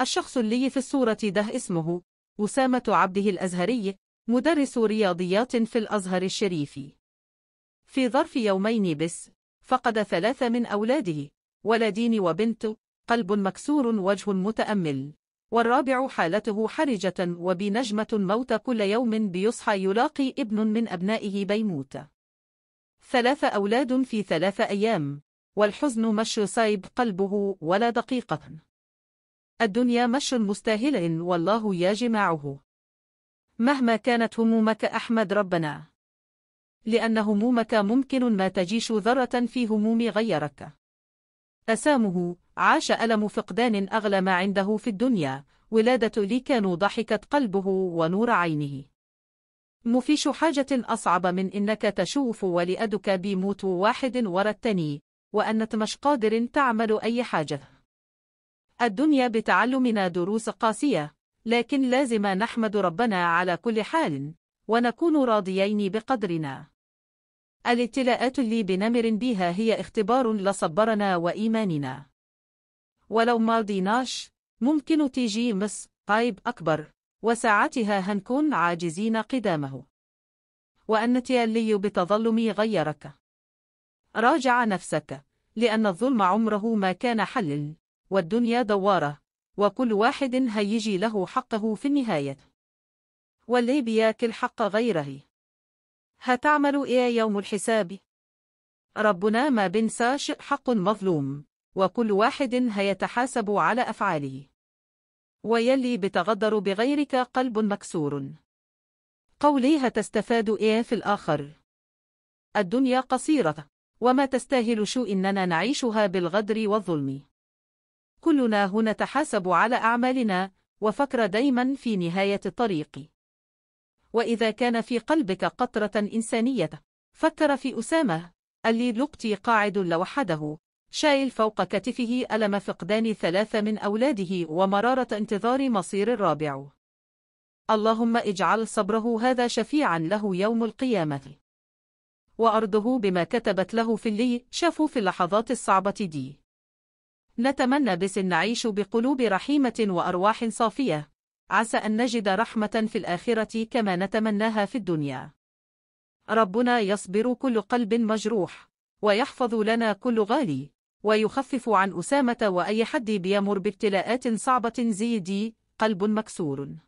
الشخص اللي في الصورة ده اسمه أسامة عبده الأزهري مدرس رياضيات في الأزهر الشريفي في ظرف يومين بس فقد ثلاثة من أولاده ولدين وبنت قلب مكسور وجه متأمل والرابع حالته حرجة وبنجمة موت كل يوم بيصحى يلاقي ابن من أبنائه بيموت ثلاث أولاد في ثلاث أيام والحزن مش صايب قلبه ولا دقيقة الدنيا مش مستاهل والله يجمعه مهما كانت همومك أحمد ربنا لأن همومك ممكن ما تجيش ذرة في هموم غيرك أسامه عاش ألم فقدان أغلى ما عنده في الدنيا ولادة لي كانوا ضحكت قلبه ونور عينه مفيش حاجة أصعب من إنك تشوف ولأدك بموت واحد ورا التاني وأنت مش قادر تعمل أي حاجة الدنيا بتعلمنا دروس قاسية لكن لازم نحمد ربنا على كل حال ونكون راضيين بقدرنا الابتلاءات اللي بنمر بها هي اختبار لصبرنا وإيماننا ولو ما رضيناش ممكن تيجي مس قايب أكبر وساعتها هنكون عاجزين قدامه وأن تيالي بتظلم غيرك راجع نفسك لأن الظلم عمره ما كان حل والدنيا دوارة وكل واحد هيجي له حقه في النهاية واللي بياكل حق غيره هتعمل إيه يوم الحساب؟ ربنا ما بنساش حق مظلوم وكل واحد هيتحاسب على أفعاله ويلي بتغدر بغيرك قلب مكسور قولي هتستفاد إيه في الآخر؟ الدنيا قصيرة وما تستاهل شو إننا نعيشها بالغدر والظلم كلنا هنا تحاسب على أعمالنا وفكر دايما في نهاية الطريق وإذا كان في قلبك قطرة إنسانية فكر في أسامة اللي لقتي قاعد لوحده شايل فوق كتفه ألم فقدان ثلاثة من أولاده ومرارة انتظار مصير الرابع اللهم اجعل صبره هذا شفيعا له يوم القيامة وأرضه بما كتبت له في اللي شافوا في اللحظات الصعبة دي نتمنى بس نعيش بقلوب رحيمة وأرواح صافية عسى أن نجد رحمة في الآخرة كما نتمناها في الدنيا ربنا يصبر كل قلب مجروح ويحفظ لنا كل غالي ويخفف عن أسامة وأي حد بيمر بابتلاءات صعبة زي دي قلب مكسور